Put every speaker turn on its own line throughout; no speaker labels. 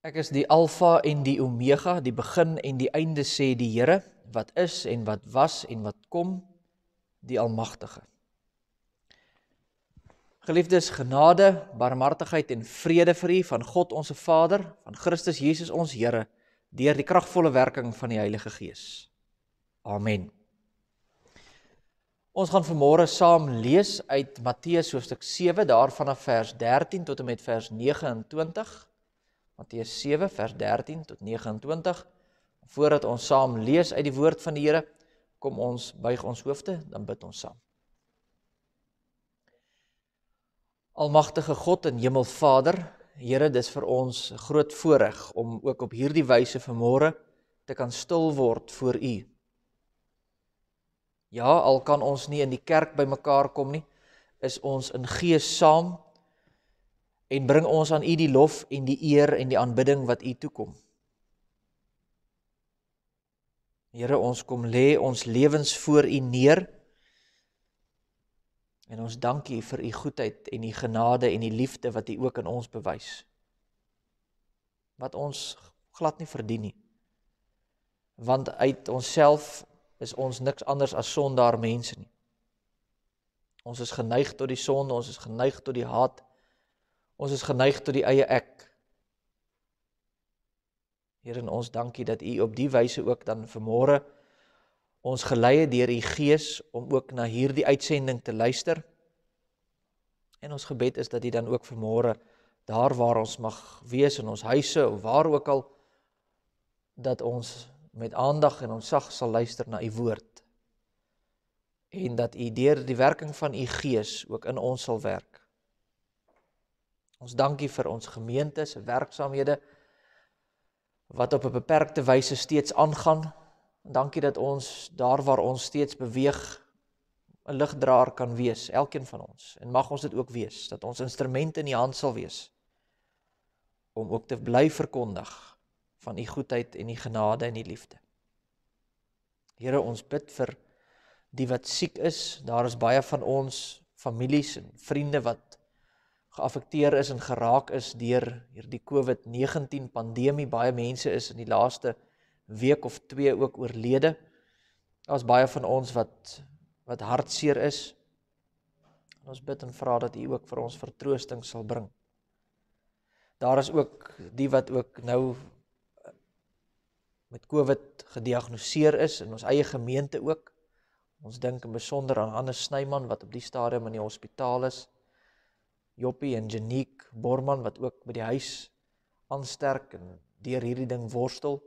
Ek is die Alfa en die Omega, die begin en die einde sê die Here, wat is en wat was en wat kom, die Almagtige. Geliefdes, genade, barmhartigheid en vrede vir u van God ons Vader, van Christus Jesus ons Here, deur die kragtvolle werking van die Heilige Gees. Amen. Ons gaan vanmôre saam lees uit Matteus hoofstuk 7, daarvan af vers 13 tot en met vers 29. Matteus 7 vers 13 tot 29. Voordat ons saam lees uit die woord van die Here, kom ons buig ons hoofde, dan bid ons saam. Almagtige God en Hemelvader, Here, dis vir ons 'n groot voorreg om ook op hierdie wyse vanmôre te kan stil word voor U. Ja, al kan ons nie in die kerk bymekaar kom nie, is ons in gees saam en bring ons aan u die lof en die eer en die aanbidding wat u toekom. Here, ons kom lê ons lewens voor u neer. En ons dank u vir u goedheid en u genade en u liefde wat u ook aan ons bewys. Wat ons glad nie verdien nie. Want uit onsself is ons niks anders as sondaar mense nie. Ons is geneig tot die sonde, ons is geneig tot die haat. Ons is geneig tot die eie ek. Here en ons dankie dat U op die wyse ook dan vanmôre ons gelei het deur U Gees om ook na hierdie uitsending te luister. En ons gebed is dat U dan ook vanmôre daar waar ons mag wees in ons huise of waar ook al dat ons met aandag en onsag sal luister na U woord en dat U deur die werking van U Gees ook in ons sal werk. Ons dankie vir ons gemeente se werksamehede wat op 'n beperkte wyse steeds aangaan. Dankie dat ons daar waar ons steeds beweeg 'n ligdraer kan wees, elkeen van ons. En mag ons dit ook wees dat ons instrumente in U hand sal wees om ook te bly verkondig van U goedheid en U genade en U liefde. Here, ons bid vir die wat siek is. Daar is baie van ons families en vriende wat geaffekteer is en geraak is deur hierdie COVID-19 pandemie. Baie mense is in die laaste week of 2 ook oorlede. Daar's baie van ons wat wat hartseer is. En ons bid en vra dat U ook vir ons vertroosting sal bring. Daar is ook die wat ook nou eh, met COVID gediagnoseer is in ons eie gemeente ook. Ons dink in besonder aan Hannes Snyman wat op die stadium in die hospitaal is. Joppie en Janique Borman wat ook by die huis aansterk en deur hierdie ding worstel.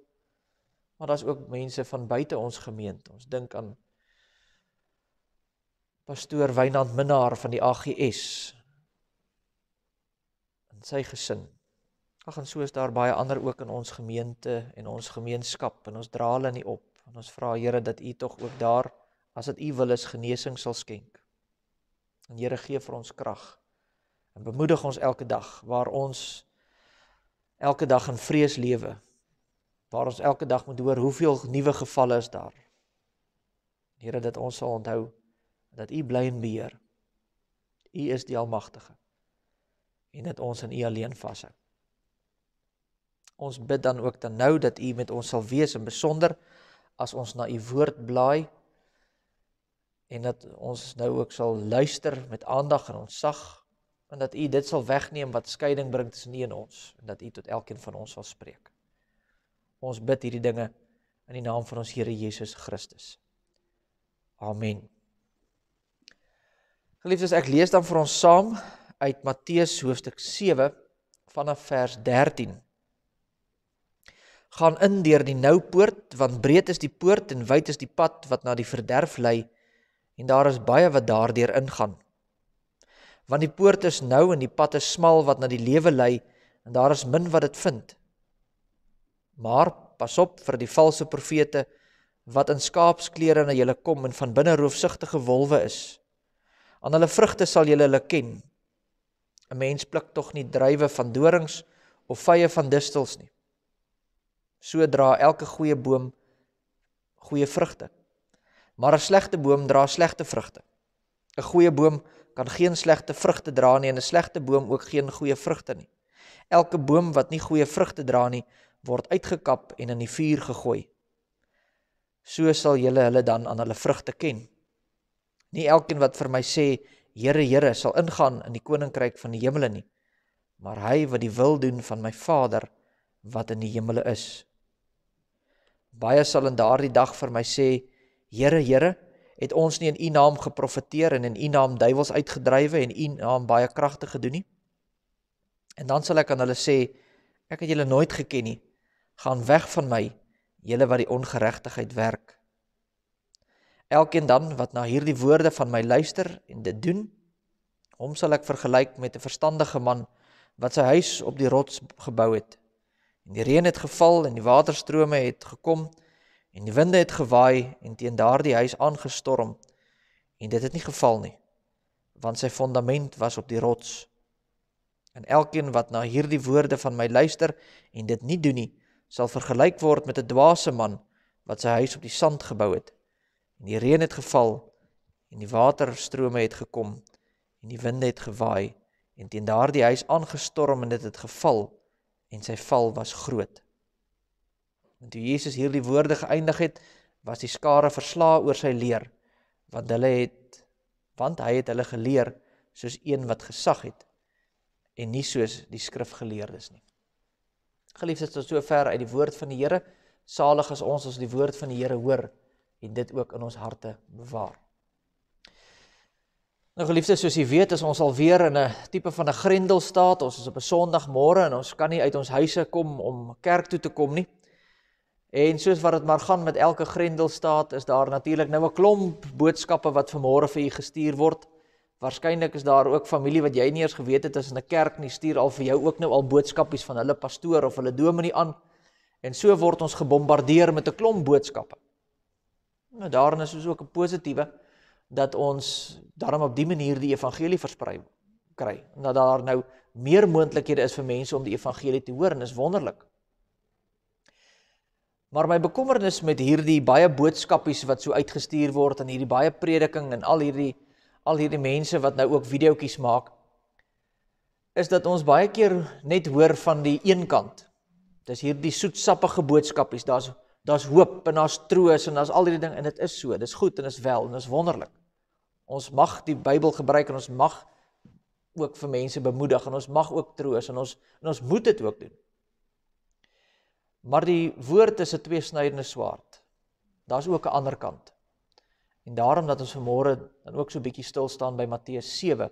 Maar daar's ook mense van buite ons gemeente. Ons dink aan pastoor Wynand Minnar van die AGS en sy gesin. Ag en so is daar baie ander ook in ons gemeente en ons gemeenskap en ons dra hulle nie op. En ons vra Here dat U tog ook daar as dit U wil is genesing sal skenk. En Here gee vir ons krag. En bemoedig ons elke dag waar ons elke dag in vrees lewe. Waar ons elke dag moet hoor hoeveel nuwe gevalle is daar. Here dat ons sal onthou dat U bly in beheer. U is die almagtige. En dat ons in U alleen vashou. Ons bid dan ook dan nou dat U met ons sal wees en besonder as ons na U woord blaai en dat ons nou ook sal luister met aandag en ons sag en dat U dit sal wegneem wat skeiding bring tussen U en ons en dat U tot elkeen van ons sal spreek. Ons bid hierdie dinge in die naam van ons Here Jesus Christus. Amen. Geliefdes, ek lees dan vir ons saam uit Matteus hoofstuk 7 vanaf vers 13. Gaan in deur die nou poort, want breed is die poort en wyd is die pad wat na die verderf lei en daar is baie wat daardeur ingaan want die poort is nou en die pad is smal wat na die lewe lei en daar is min wat dit vind. Maar pas op vir die valse profete wat in skaapsklere na julle kom en van binne roofsugtige wolwe is. Aan hulle vrugte sal julle hulle ken. 'n Mens pluk tog nie druiwe van dorings of vye van distels nie. Sodra elke goeie boom goeie vrugte, maar 'n slegte boom dra slegte vrugte. 'n Goeie boom kan geen slegte vrugte dra nie en 'n slegte boom ook geen goeie vrugte nie. Elke boom wat nie goeie vrugte dra nie, word uitgekap en in die vuur gegooi. So sal julle hulle dan aan hulle vrugte ken. Nie elkeen wat vir my sê, Here, Here, sal ingaan in die koninkryk van die hemele nie, maar hy wat die wil doen van my Vader wat in die hemele is. Baie sal in daardie dag vir my sê, Here, Here, het ons nie in u naam geprofeteer en in u naam duiwels uitgedrywe en u naam baie kragtig gedoen nie. En dan sal ek aan hulle sê ek het julle nooit geken nie. Gaan weg van my, julle wat die ongeregtigheid werk. Elkeen dan wat na hierdie woorde van my luister en dit doen, hom sal ek vergelyk met 'n verstandige man wat sy huis op die rots gebou het. En die reën het geval en die waterstrome het gekom En die winde het gewaai en teen daardie huis aangestorm en dit het nie geval nie want sy fondament was op die rots. En elkeen wat na hierdie woorde van my luister en dit nie doen nie, sal vergelyk word met 'n dwaase man wat sy huis op die sand gebou het. En die reën het geval en die waterstrome het gekom en die winde het gewaai en teen daardie huis aangestorm en dit het geval en sy val was groot. En toe Jesus hierdie woorde geëindig het, was die skare versla oor sy leer, want hulle het want hy het hulle geleer soos een wat gesag het en nie soos die skrifgeleerdes nie. Geliefdes, tot sover uit die woord van die Here, salig is ons as die woord van die Here hoor en dit ook in ons harte bewaar. Nou geliefdes, soos u weet, is ons al weer in 'n tipe van 'n grendelstaat. Ons is op 'n Sondagmôre en ons kan nie uit ons huise kom om kerk toe te kom nie. En soos wat dit maar gaan met elke grendelstaat, is daar natuurlik nou 'n klomp boodskappe wat vanmôre vir u gestuur word. Waarskynlik is daar ook familie wat jy nie eens geweet het as in 'n kerk nie stuur al vir jou ook nou al boodskapies van hulle pastoor of hulle dominee aan. En so word ons gebombardeer met 'n klomp boodskappe. Nou daarin is ons ook 'n positiewe dat ons daarom op die manier die evangelie versprei kry. Dat daar nou meer moontlikhede is vir mense om die evangelie te hoor en is wonderlik. Maar my bekommernis met hierdie baie boodskapies wat so uitgestuur word en hierdie baie prediking en al hierdie al hierdie mense wat nou ook videoetjies maak is dat ons baie keer net hoor van die een kant. Dis hierdie soetsappige boodskapies. Daar's daar's hoop en daar's troos en daar's al hierdie ding en dit is so. Dis goed en dit is wel en dit is wonderlik. Ons mag die Bybel gebruik en ons mag ook vir mense bemoedig en ons mag ook troos en ons en ons moet dit ook doen. Maar die woord is 'n tweesnydende swaard. Daar's ook 'n ander kant. En daarom dat ons vanmôre dan ook so 'n bietjie stil staan by Matteus 7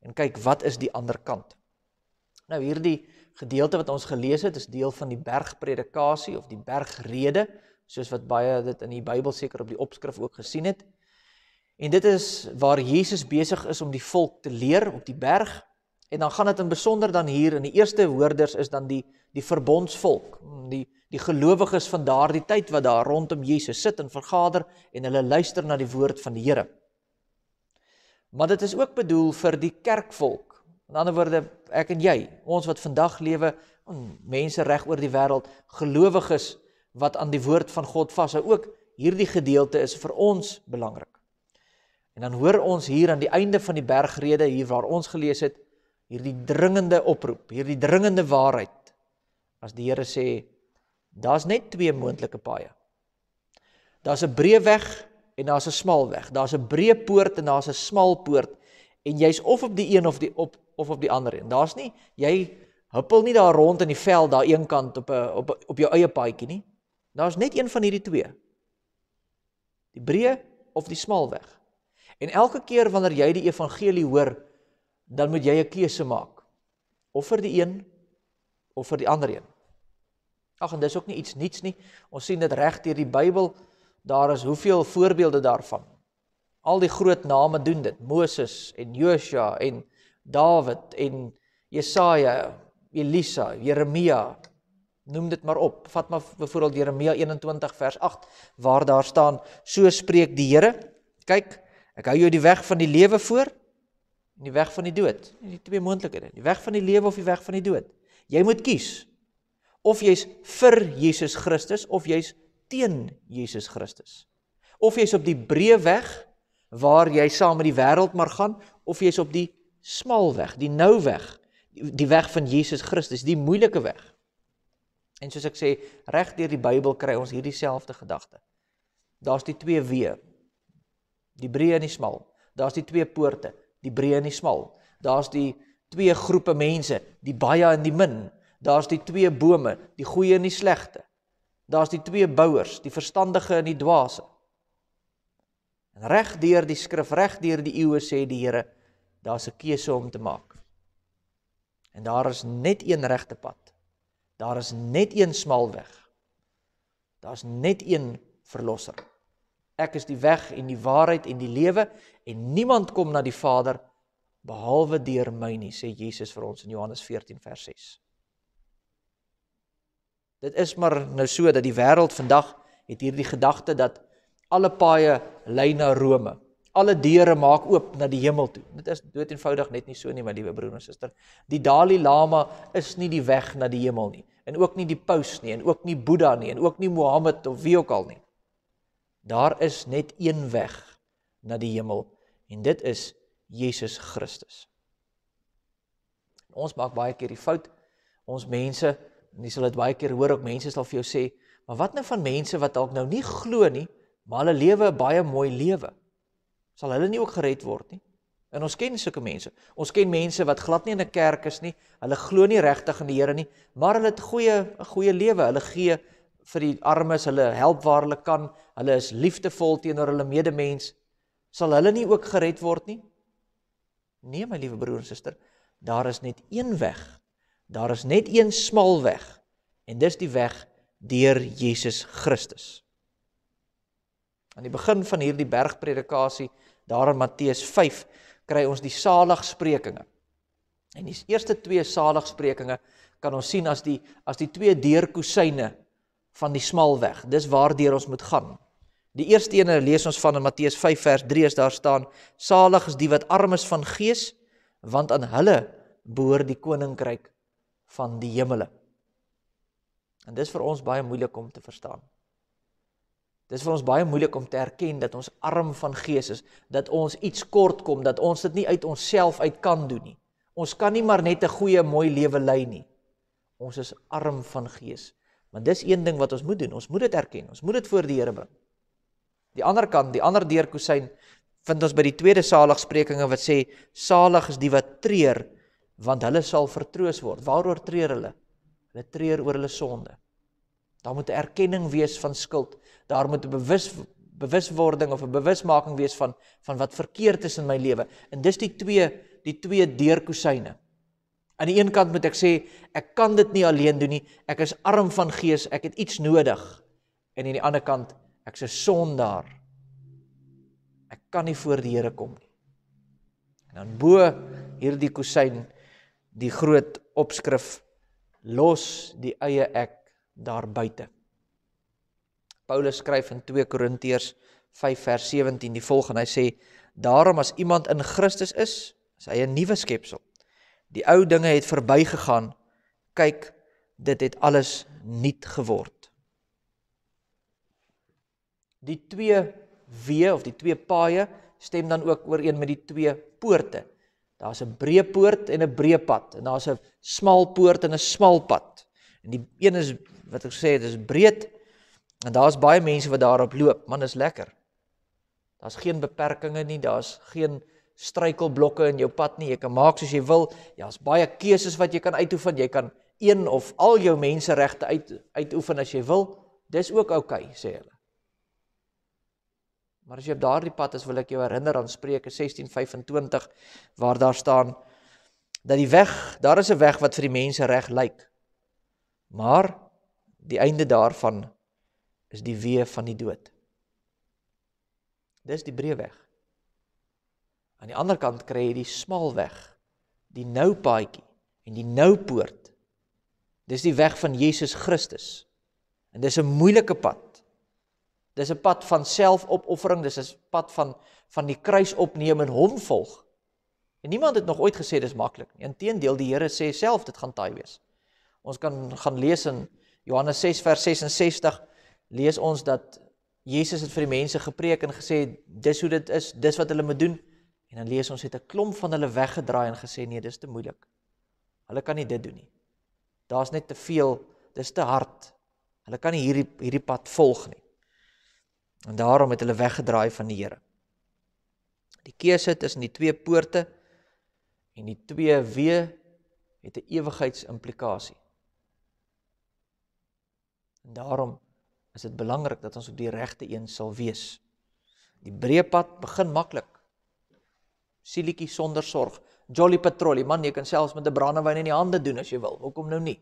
en kyk wat is die ander kant. Nou hierdie gedeelte wat ons gelees het is deel van die bergpredikasie of die bergrede, soos wat baie dit in die Bybel seker op die opskrif ook gesien het. En dit is waar Jesus besig is om die volk te leer op die berg. En dan gaan dit in besonder dan hier in die eerste hoorders is dan die die verbondsvolk, hmm, die die gelowiges van daardie tyd wat daar rondom Jesus sit en vergader en hulle luister na die woord van die Here. Maar dit is ook bedoel vir die kerkvolk. In ander woorde, ek en jy, ons wat vandag lewe, hmm, mense reg oor die wêreld, gelowiges wat aan die woord van God vashou ook. Hierdie gedeelte is vir ons belangrik. En dan hoor ons hier aan die einde van die bergrede hier waar ons gelees het, hierdie dringende oproep, hierdie dringende waarheid. As die Here sê, daar's net twee moontlike paaie. Daar's 'n breë weg en daar's 'n smal weg. Daar's 'n breë poort en daar's 'n smal poort en jy's of op die een of die op of op die ander een. Daar's nie jy huppel nie daar rond in die veld daar een kant op 'n op op jou eie paadjie nie. Daar's net een van hierdie twee. Die breë of die smal weg. En elke keer wanneer jy die evangelie hoor, dan moet jy 'n keuse maak. Of vir die een of vir die ander een. Ag en dis ook nie iets niets nie. Ons sien dit reg deur die Bybel. Daar is hoeveel voorbeelde daarvan. Al die groot name doen dit. Moses en Josua en Dawid en Jesaja, Elisa, Jeremia. Noem dit maar op. Vat maar byvoorbeeld Jeremia 21 vers 8 waar daar staan: "So spreek die Here: Kyk, ek hou jou die weg van die lewe voor en die weg van die dood. Hierdie twee moontlikhede, die weg van die lewe of die weg van die dood. Jy moet kies. Of jy's vir Jesus Christus of jy's teen Jesus Christus. Of jy's op die breë weg waar jy saam met die wêreld maar gaan of jy's op die smal weg, die nou weg, die weg van Jesus Christus, die moeilike weg. En soos ek sê, reg deur die Bybel kry ons hierdie selfde gedagte. Daar's die twee weë. Die breë en die smal. Daar's die twee poorte die breë en die smal. Daar's die twee groepe mense, die baie en die min. Daar's die twee bome, die goeie en die slegte. Daar's die twee bouers, die verstandige en die dwaase. En reg deur die skrif, reg deur die eeue sê die Here, daar's 'n keuse om te maak. En daar is net een regte pad. Daar is net een smal weg. Daar's net een verlosser. Ek is die weg en die waarheid en die lewe en niemand kom na die Vader behalwe deur my nie, sê Jesus vir ons in Johannes 14 vers 6. Dit is maar nou so dat die wêreld vandag het hierdie gedagte dat alle paaie lei na Rome. Alle deure maak oop na die hemel toe. Dit is doeteenvoudig net nie so nie, my liewe broer en suster. Die Dalai Lama is nie die weg na die hemel nie en ook nie die paus nie en ook nie Boeddha nie en ook nie Mohammed of wie ook al nie. Daar is net een weg na die hemel en dit is Jesus Christus. Ons maak baie keer die fout. Ons mense, en jy sal dit baie keer hoor, ook mense sal vir jou sê, maar wat nou van mense wat dalk nou nie glo nie, maar hulle lewe 'n baie mooi lewe. Sal hulle nie ook gered word nie? En ons ken sulke mense. Ons ken mense wat glad nie in 'n kerk is nie. Hulle glo nie regtig in die Here nie, maar hulle het goeie 'n goeie lewe. Hulle gee vir die armes, hulle help waar hulle kan. Hulle is liefdevol teenoor hulle medemens sal hulle nie ook gered word nie? Nee, my liewe broer en suster, daar is net een weg. Daar is net een smal weg en dis die weg deur Jesus Christus. Aan die begin van hierdie bergpredikasie, daar in Matteus 5, kry ons die saligsprekinge. En die eerste twee saligsprekinge kan ons sien as die as die twee deurkusyne van die smal weg. Dis waar deur ons moet gaan. Die eerste een lees ons van in Matteus 5 vers 3 is daar staan: Salig is die wat arm is van gees, want aan hulle behoort die koninkryk van die hemele. En dis vir ons baie moeilik om te verstaan. Dis vir ons baie moeilik om te erken dat ons arm van gees is, dat ons iets kort kom, dat ons dit nie uit onsself uit kan doen nie. Ons kan nie maar net 'n goeie mooi lewe lei nie. Ons is arm van gees. Maar dis een ding wat ons moet doen. Ons moet dit erken. Ons moet dit voor die Here bring. Die ander kant, die ander deurkusyn vind ons by die tweede saligsprekinge wat sê salig is die wat treur want hulle sal vertroos word. Waaroor treur hulle? Hulle treur oor hulle sonde. Daar moet 'n erkenning wees van skuld. Daar moet 'n bewus bewuswording of 'n bewusmaking wees van van wat verkeerd is in my lewe. En dis die twee die twee deurkusyne. Aan die een kant moet ek sê ek kan dit nie alleen doen nie. Ek is arm van gees, ek het iets nodig. En aan die ander kant Ek's 'n sondaar. Ek kan nie voor die Here kom nie. En dan bo hierdie kusyn die groot opskrif los die eie ek daar buite. Paulus skryf in 2 Korintiërs 5 vers 17 die volgende. Hy sê: "Daarom as iemand in Christus is, is hy 'n nuwe skepsel. Die ou dinge het verbygegaan. Kyk, dit het alles nuut geword." Die twee weë of die twee paaie stem dan ook ooreen met die twee poorte. Daar's 'n breë poort en 'n breë pad en daar's 'n smal poort en 'n smal pad. En die een is wat ek sê dit is breed en daar's baie mense wat daarop loop. Man, is lekker. Daar's geen beperkings nie, daar's geen struikelblokke in jou pad nie. Jy kan maak soos jy wil. Ja,'s baie keuses wat jy kan uitoefen. Jy kan een of al jou menseregte uit uitoefen as jy wil. Dis ook oukei, okay, sê hulle. Maar as jy op daardie pad is, wil ek jou herinner aan Spreuke 16:25 waar daar staan dat die weg, daar is 'n weg wat vir die mense reg lyk. Maar die einde daarvan is die weë van die dood. Dis die breë weg. Aan die ander kant kry jy die smal weg, die nou paadjie en die nou poort. Dis die weg van Jesus Christus. En dis 'n moeilike pad. Dis 'n pad van selfopoffering, dis 'n pad van van die kruis opneem en hom volg. En niemand het nog ooit gesê dis maklik nie. Inteendeel, die Here sê self dit gaan taai wees. Ons kan gaan lees in Johannes 6 vers 66 lees ons dat Jesus het vir die mense gepreek en gesê dis hoe dit is, dis wat hulle moet doen. En dan lees ons het 'n klomp van hulle weggedraai en gesê nee, dis te moeilik. Hulle kan nie dit doen nie. Daar's net te veel, dis te hard. Hulle kan nie hierdie hierdie pad volg nie. En daarom het hulle weggedraai van die Here. Die keuse tussen die twee poorte en die twee weë het 'n ewigheidsimplikasie. En daarom is dit belangrik dat ons op die regte een sal wees. Die breë pad begin maklik. Silietjie sonder sorg, jolly petrolie, man, jy kan selfs met 'n brandewyn in die hande doen as jy wil. Hoekom nou nie?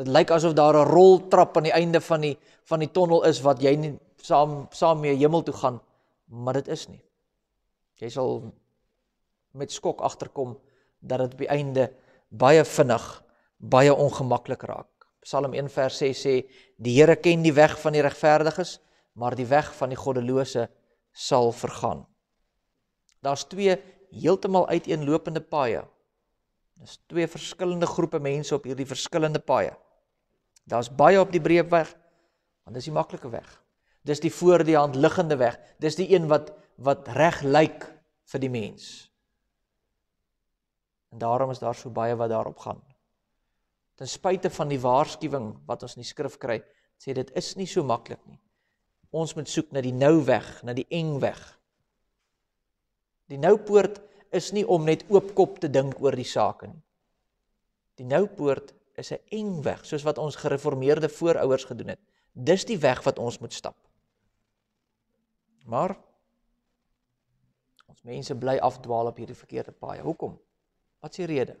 Dit lyk asof daar 'n roltrap aan die einde van die van die tonnel is wat jy nie saam saam mee hemel toe gaan, maar dit is nie. Jy sal met skok agterkom dat dit op die einde baie vinnig baie ongemaklik raak. Psalm 1 vers 6 sê: "Die Here ken die weg van die regverdiges, maar die weg van die goddelose sal vergaan." Daar's twee heeltemal uiteenlopende paaie. Dis twee verskillende groepe mense op hierdie verskillende paaie. Daar's baie op die breë weg, want dis die maklike weg. Dis die voor die hand liggende weg. Dis die een wat wat reg lyk vir die mens. En daarom is daar so baie wat daarop gaan. Ten spyte van die waarskuwing wat ons in die skrif kry, sê dit is nie so maklik nie. Ons moet soek na die nou weg, na die eng weg. Die nou poort is nie om net oopkop te dink oor die saak nie. Die nou poort is 'n eng weg, soos wat ons gereformeerde voorouers gedoen het. Dis die weg wat ons moet stap. Maar ons mense bly afdwaal op hierdie verkeerde paai. Hoekom? Wat is die rede?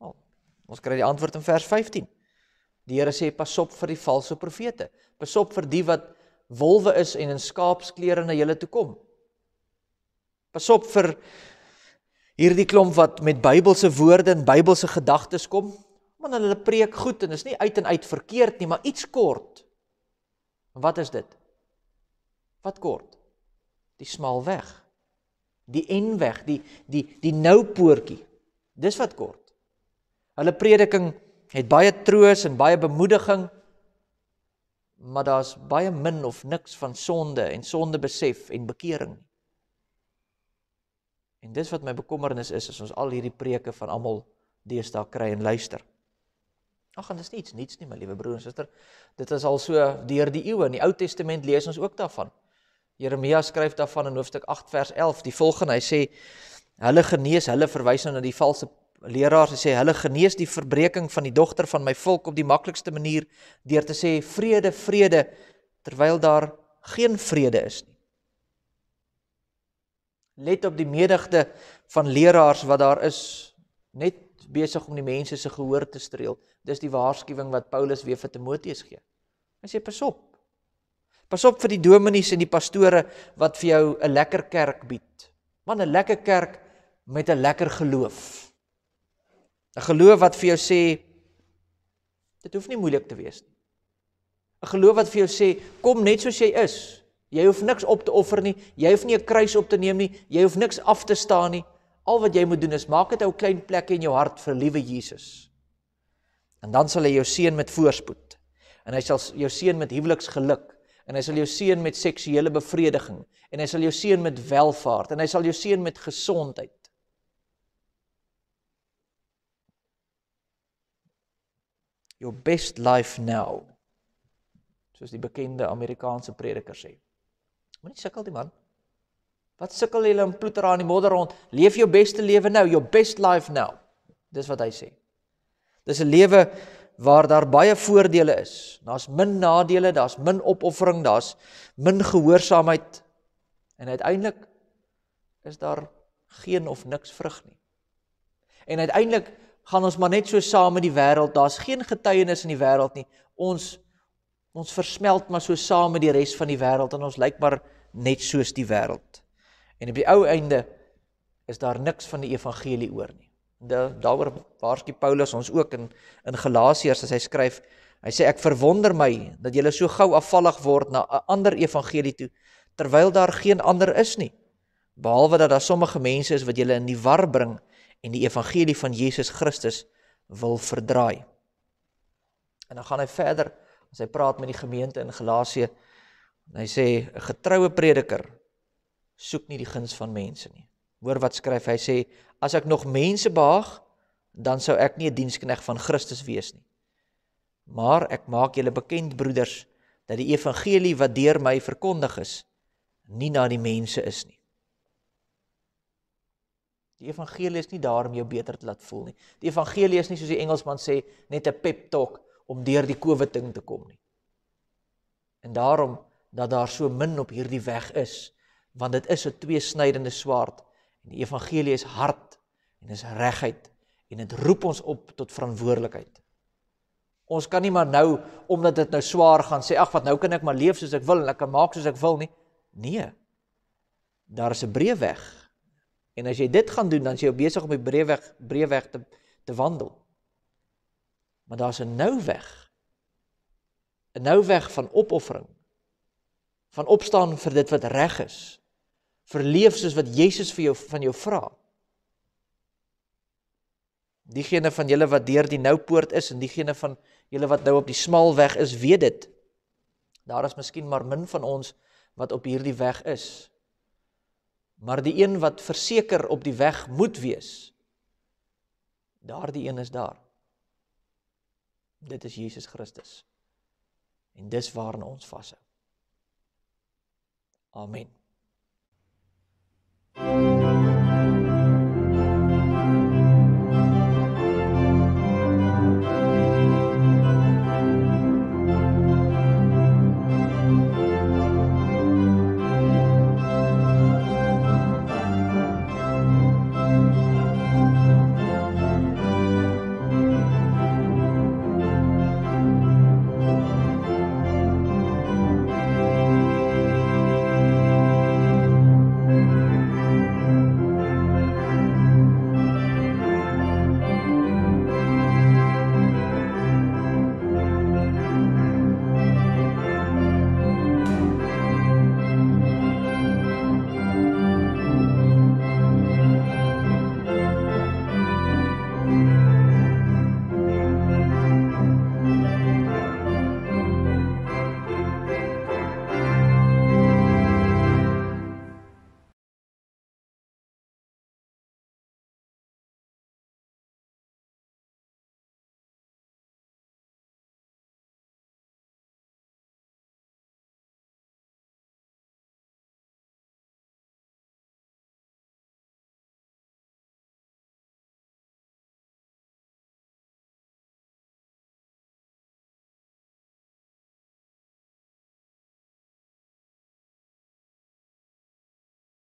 Wel, ons kry die antwoord in vers 15. Die Here sê pas op vir die valse profete. Pas op vir die wat wolwe is en in skaapsklere na julle toe kom. Pas op vir hierdie klomp wat met Bybelse woorde en Bybelse gedagtes kom want hulle preek goed en is nie uit en uit verkeerd nie, maar iets kort. En wat is dit? Wat kort? Die smal weg. Die en weg, die die die nou poortjie. Dis wat kort. Hulle prediking het baie troos en baie bemoediging, maar daar's baie min of niks van sonde en sondebesef en bekering. En dis wat my bekommernis is as ons al hierdie preke van almal deesdae kry en luister. Ag, dit is niks, niks nie, my liewe broer en suster. Dit is al so deur die eeue. In die Ou Testament lees ons ook daarvan. Jeremia skryf daarvan in hoofstuk 8 vers 11. Die volgende, hy sê hulle genees, hulle verwys nou na die valse leraars. Hy sê hulle genees die verbreeking van die dogter van my volk op die maklikste manier deur te sê vrede, vrede terwyl daar geen vrede is nie. Let op die menigte van leraars wat daar is net besig om die mense se gehoor te streel. Dis die waarskuwing wat Paulus weer vir Timoteus gee. Hy sê pas op. Pas op vir die dominees en die pastore wat vir jou 'n lekker kerk bied. Man 'n lekker kerk met 'n lekker geloof. 'n Geloof wat vir jou sê dit hoef nie moeilik te wees nie. 'n Geloof wat vir jou sê kom net soos jy is. Jy hoef niks op te offer nie. Jy hoef nie 'n kruis op te neem nie. Jy hoef niks af te staan nie. Al wat jy moet doen is maak dit 'n ou klein plek in jou hart vir liewe Jesus. En dan sal hy jou seën met voorspoed. En hy sal jou seën met huweliksgeluk en hy sal jou seën met seksuele bevrediging en hy sal jou seën met welvaart en hy sal jou seën met gesondheid. Your best life now. Soos die bekende Amerikaanse prediker sê. Moenie sukkel die man. Wat sukkel julle in ploeter aan die modder rond? Leef jou beste lewe nou, your best life now. Dis wat hy sê. Dis 'n lewe waar daar baie voordele is. Daar's min nadele, daar's min opoffering, daar's min gehoorsaamheid en uiteindelik is daar geen of niks vrug nie. En uiteindelik gaan ons maar net so saam met die wêreld. Daar's geen getuienis in die wêreld nie. Ons ons versmelt maar so saam met die res van die wêreld en ons lyk maar net soos die wêreld. En op die ou einde is daar niks van die evangelie oor nie. Daaroor waarsku Paulus ons ook in in Galasiërs as hy skryf. Hy sê ek verwonder my dat julle so gou afvallig word na 'n ander evangelie toe terwyl daar geen ander is nie. Behalwe dat daar sommige mense is wat julle in die war bring en die evangelie van Jesus Christus wil verdraai. En dan gaan hy verder as hy praat met die gemeente in Galasië en hy sê 'n getroue prediker soek nie die guns van mense nie. Hoor wat skryf hy sê, as ek nog mense behaag, dan sou ek nie 'n dienskneg van Christus wees nie. Maar ek maak julle bekend broeders dat die evangelie wat deur my verkondig is, nie na die mense is nie. Die evangelie is nie daar om jou beter te laat voel nie. Die evangelie is nie soos die Engelsman sê net 'n pep talk om deur die COVID ding te kom nie. En daarom dat daar so min op hierdie weg is, want dit is 'n tweesnydende swaard en die evangelie is hard en is regheid en dit roep ons op tot verantwoordelikheid. Ons kan nie maar nou omdat dit nou swaar gaan sê ag wat nou kan ek maar leef soos ek wil en ek kan maak soos ek wil nie. Nee. Daar is 'n breëweg. En as jy dit gaan doen dan is jy besig om die breëweg breëweg te te wandel. Maar daar's 'n nou weg. 'n Nou weg van opoffering. Van opstaan vir dit wat reg is verleef soos wat Jesus vir jou van jou vra. Diegene van julle wat deur die nou poort is en diegene van julle wat nou op die smal weg is, weet dit. Daar is miskien maar min van ons wat op hierdie weg is. Maar die een wat verseker op die weg moet wees, daardie een is daar. Dit is Jesus Christus. En dis waarna ons vashou. Amen.